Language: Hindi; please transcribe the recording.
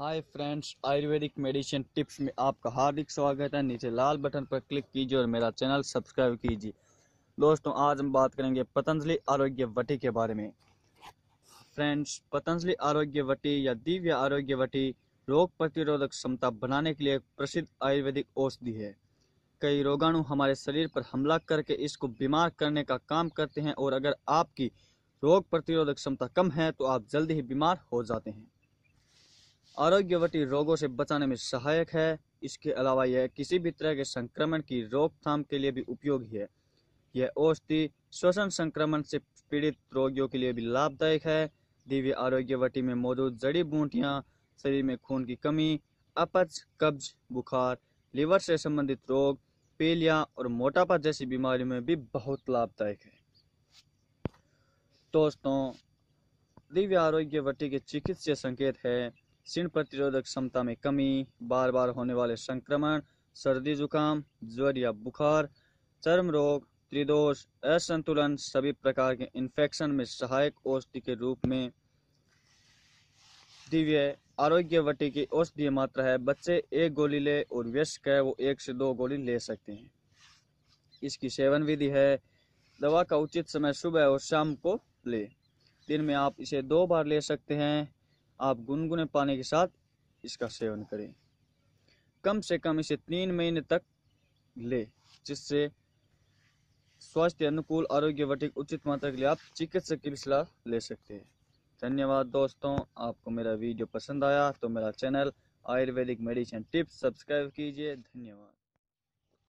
हाय फ्रेंड्स आयुर्वेदिक मेडिसिन टिप्स में आपका हार्दिक स्वागत है नीचे लाल बटन पर क्लिक कीजिए और मेरा चैनल सब्सक्राइब कीजिए दोस्तों आज हम बात करेंगे पतंजलि आरोग्य वटी के बारे में फ्रेंड्स पतंजलि आरोग्य वटी या दिव्य आरोग्य वटी रोग प्रतिरोधक क्षमता बनाने के लिए प्रसिद्ध आयुर्वेदिक औषधि है कई रोगाणु हमारे शरीर पर हमला करके इसको बीमार करने का काम करते हैं और अगर आपकी रोग प्रतिरोधक क्षमता कम है तो आप जल्दी ही बीमार हो जाते हैं आरोग्यवती रोगों से बचाने में सहायक है इसके अलावा यह किसी भी तरह के संक्रमण की रोकथाम के लिए भी उपयोगी है यह औषधि श्वसन संक्रमण से पीड़ित रोगियों के लिए भी लाभदायक है दिव्य आरोग्यवटी में मौजूद जड़ी बूटियाँ शरीर में खून की कमी अपच कब्ज बुखार लीवर से संबंधित रोग पीलिया और मोटापा जैसी बीमारियों में भी बहुत लाभदायक है दोस्तों दिव्य आरोग्यवटी के चिकित्सीय संकेत है सिण प्रतिरोधक क्षमता में कमी बार बार होने वाले संक्रमण सर्दी जुकाम ज्वर या बुखार चर्म रोग त्रिदोष असंतुलन सभी प्रकार के इन्फेक्शन में सहायक औषधि के रूप में दिव्य आरोग्य वटी की औषधीय मात्रा है बच्चे एक गोली ले और व्यस्क है वो एक से दो गोली ले सकते हैं इसकी सेवन विधि है दवा का उचित समय सुबह और शाम को ले दिन में आप इसे दो बार ले सकते हैं आप गुनगुने पानी के साथ इसका सेवन करें कम से कम इसे तीन महीने तक ले जिससे स्वास्थ्य अनुकूल आरोग्य वटिक उचित मात्रा के लिए आप चिकित्सक की सलाह ले सकते हैं धन्यवाद दोस्तों आपको मेरा वीडियो पसंद आया तो मेरा channel ayurvedic medicine tips subscribe कीजिए धन्यवाद